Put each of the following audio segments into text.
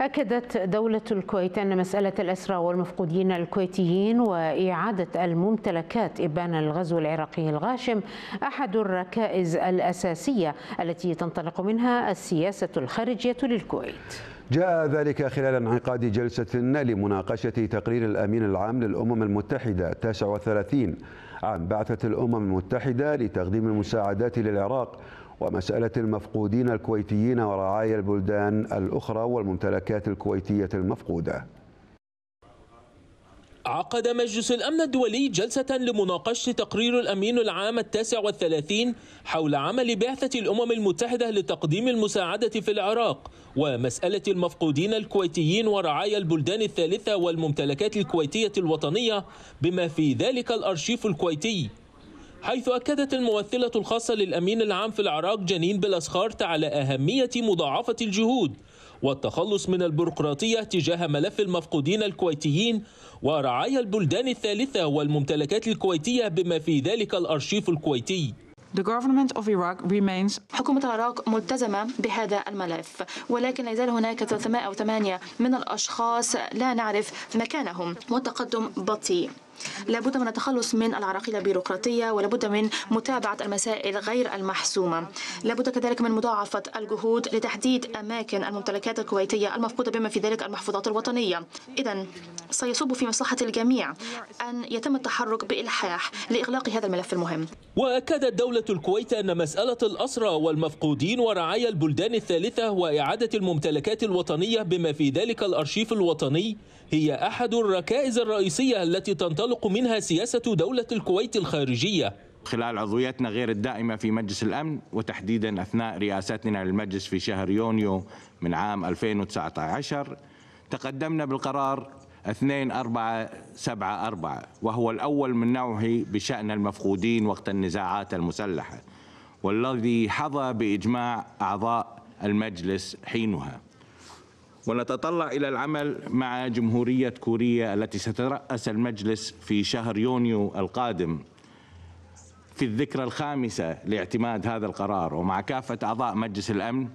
أكدت دولة الكويت أن مسألة الأسرى والمفقودين الكويتيين وإعادة الممتلكات إبان الغزو العراقي الغاشم أحد الركائز الأساسية التي تنطلق منها السياسة الخارجية للكويت جاء ذلك خلال انعقاد جلسة لمناقشة تقرير الأمين العام للأمم المتحدة 39 عن بعثة الأمم المتحدة لتقديم المساعدات للعراق ومسألة المفقودين الكويتيين ورعايا البلدان الأخرى والممتلكات الكويتية المفقودة عقد مجلس الأمن الدولي جلسة لمناقشة تقرير الأمين العام التاسع والثلاثين حول عمل بعثة الأمم المتحدة لتقديم المساعدة في العراق ومسألة المفقودين الكويتيين ورعايا البلدان الثالثة والممتلكات الكويتية الوطنية بما في ذلك الأرشيف الكويتي حيث أكدت الممثلة الخاصة للأمين العام في العراق جنين بلاسخارت على أهمية مضاعفة الجهود والتخلص من البيروقراطية تجاه ملف المفقودين الكويتيين ورعايا البلدان الثالثة والممتلكات الكويتية بما في ذلك الأرشيف الكويتي The government of Iraq remains حكومة العراق ملتزمة بهذا الملف ولكن لا يزال هناك 308 من الأشخاص لا نعرف مكانهم والتقدم بطيء لابد من التخلص من العراقيل البيروقراطية ولابد من متابعة المسائل غير المحسومة لابد كذلك من مضاعفة الجهود لتحديد أماكن الممتلكات الكويتية المفقودة بما في ذلك المحفوظات الوطنية إذا سيصب في مصلحة الجميع أن يتم التحرك بإلحاح لإغلاق هذا الملف المهم وأكدت دولة الكويت أن مسألة الأسرى والمفقودين ورعايا البلدان الثالثة وإعادة الممتلكات الوطنية بما في ذلك الأرشيف الوطني هي أحد الركائز الرئيسية التي تنطلق تنطلق منها سياسة دولة الكويت الخارجية خلال عضويتنا غير الدائمة في مجلس الأمن وتحديدا أثناء رئاستنا للمجلس في شهر يونيو من عام 2019 تقدمنا بالقرار 2474 وهو الأول من نوعه بشأن المفقودين وقت النزاعات المسلحة والذي حظى بإجماع أعضاء المجلس حينها ونتطلع إلى العمل مع جمهورية كوريا التي ستترأس المجلس في شهر يونيو القادم في الذكرى الخامسة لاعتماد هذا القرار ومع كافة أعضاء مجلس الأمن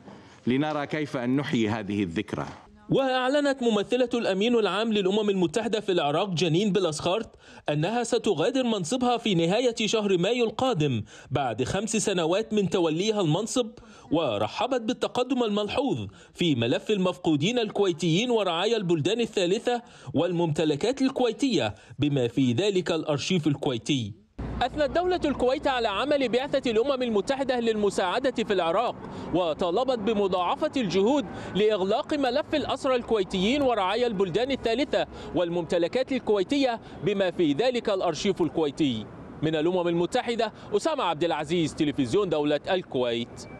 لنرى كيف أن نحيي هذه الذكرى وأعلنت ممثلة الأمين العام للأمم المتحدة في العراق جنين بلاسخارت أنها ستغادر منصبها في نهاية شهر مايو القادم بعد خمس سنوات من توليها المنصب ورحبت بالتقدم الملحوظ في ملف المفقودين الكويتيين ورعايا البلدان الثالثة والممتلكات الكويتية بما في ذلك الأرشيف الكويتي أثنت دولة الكويت على عمل بعثة الأمم المتحدة للمساعدة في العراق وطالبت بمضاعفة الجهود لإغلاق ملف الأسرى الكويتيين ورعايا البلدان الثالثة والممتلكات الكويتية بما في ذلك الأرشيف الكويتي من الأمم المتحدة أسامة عبد العزيز تلفزيون دولة الكويت